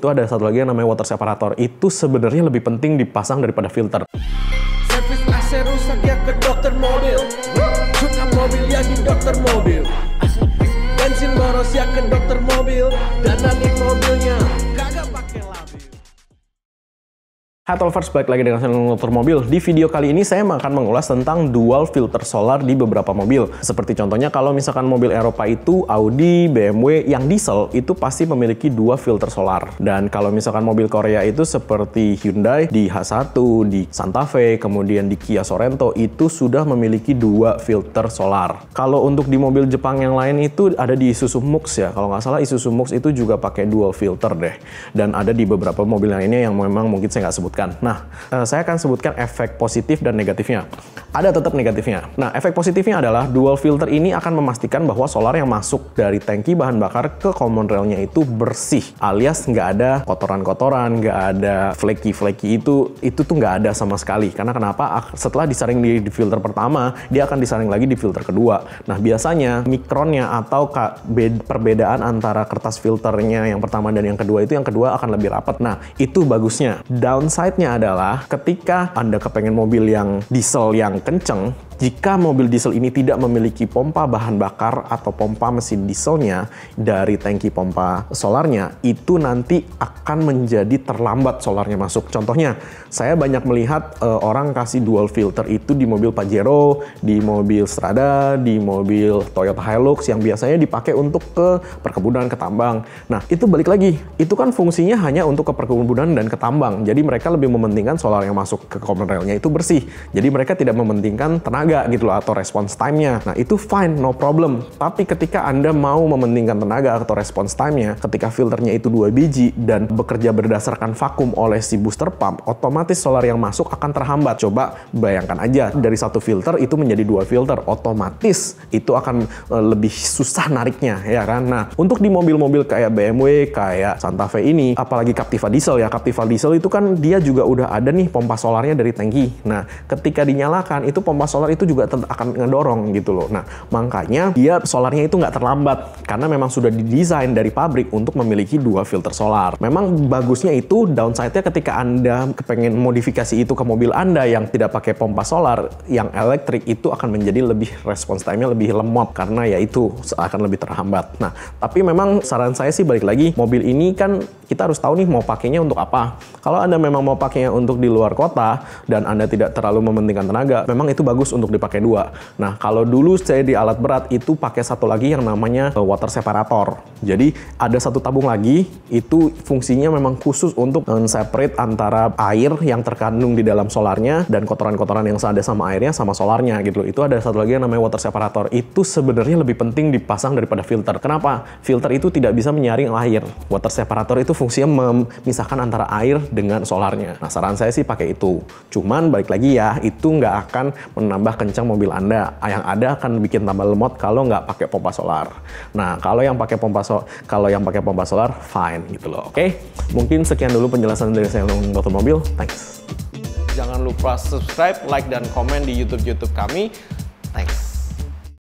Itu ada satu lagi yang namanya water separator. Itu sebenarnya lebih penting dipasang daripada filter. mobil. Bensin boros ya ke dokter mobil. Dana Atau first balik lagi dengan channel motor mobil. Di video kali ini saya akan mengulas tentang dual filter solar di beberapa mobil. Seperti contohnya kalau misalkan mobil Eropa itu Audi, BMW yang diesel itu pasti memiliki dua filter solar. Dan kalau misalkan mobil Korea itu seperti Hyundai di H1, di Santa Fe, kemudian di Kia Sorento itu sudah memiliki dua filter solar. Kalau untuk di mobil Jepang yang lain itu ada di Isuzu Mux ya. Kalau nggak salah Isuzu Mux itu juga pakai dual filter deh. Dan ada di beberapa mobil yang ini yang memang mungkin saya nggak sebutkan dapatkan. Nah, eh, saya akan sebutkan efek positif dan negatifnya. Ada tetap negatifnya. Nah, efek positifnya adalah dual filter ini akan memastikan bahwa solar yang masuk dari tangki bahan bakar ke common railnya itu bersih, alias nggak ada kotoran-kotoran, nggak ada fleki-fleki itu, itu tuh nggak ada sama sekali. Karena kenapa? Setelah disaring di filter pertama, dia akan disaring lagi di filter kedua. Nah, biasanya mikronnya atau perbedaan antara kertas filternya yang pertama dan yang kedua itu yang kedua akan lebih rapat. Nah, itu bagusnya. Downside Downside-nya adalah ketika Anda kepengen mobil yang diesel yang kenceng, jika mobil diesel ini tidak memiliki pompa bahan bakar atau pompa mesin dieselnya dari tangki pompa solarnya, itu nanti akan menjadi terlambat solarnya masuk. Contohnya, saya banyak melihat e, orang kasih dual filter itu di mobil Pajero, di mobil Strada, di mobil Toyota Hilux yang biasanya dipakai untuk ke perkebunan, ke tambang. Nah, itu balik lagi, itu kan fungsinya hanya untuk ke perkebunan dan ke tambang. Jadi mereka lebih mementingkan solar yang masuk ke common railnya itu bersih. Jadi mereka tidak mementingkan tenaga nggak gitu loh atau response time-nya. Nah itu fine, no problem. Tapi ketika Anda mau mementingkan tenaga atau response time-nya, ketika filternya itu dua biji dan bekerja berdasarkan vakum oleh si booster pump, otomatis solar yang masuk akan terhambat. Coba bayangkan aja dari satu filter itu menjadi dua filter, otomatis itu akan e, lebih susah nariknya ya kan. Nah untuk di mobil-mobil kayak BMW, kayak Santa Fe ini, apalagi Captiva diesel ya, Captiva diesel itu kan dia juga udah ada nih pompa solarnya dari tangki. Nah ketika dinyalakan itu pompa solar itu juga akan ngedorong gitu loh. Nah, makanya dia solarnya itu nggak terlambat karena memang sudah didesain dari pabrik untuk memiliki dua filter solar. Memang bagusnya itu downside-nya ketika Anda kepengen modifikasi itu ke mobil Anda yang tidak pakai pompa solar, yang elektrik itu akan menjadi lebih response time-nya lebih lemot karena ya itu akan lebih terhambat. Nah, tapi memang saran saya sih balik lagi mobil ini kan kita harus tahu nih mau pakainya untuk apa. Kalau Anda memang mau pakainya untuk di luar kota dan Anda tidak terlalu mementingkan tenaga, memang itu bagus untuk untuk dipakai dua. Nah, kalau dulu saya di alat berat itu pakai satu lagi yang namanya eh, water separator. Jadi ada satu tabung lagi itu fungsinya memang khusus untuk separate antara air yang terkandung di dalam solarnya dan kotoran-kotoran yang ada sama airnya sama solarnya gitu loh. Itu ada satu lagi yang namanya water separator. Itu sebenarnya lebih penting dipasang daripada filter. Kenapa? Filter itu tidak bisa menyaring air. Water separator itu fungsinya memisahkan antara air dengan solarnya. Nah, saran saya sih pakai itu. Cuman balik lagi ya, itu nggak akan menambah tambah kencang mobil Anda. Ah, yang ada akan bikin tambah lemot kalau nggak pakai pompa solar. Nah, kalau yang pakai pompa so kalau yang pakai pompa solar fine gitu loh. Oke, okay? mungkin sekian dulu penjelasan dari saya untuk mobil. Thanks. Jangan lupa subscribe, like, dan komen di YouTube-YouTube kami.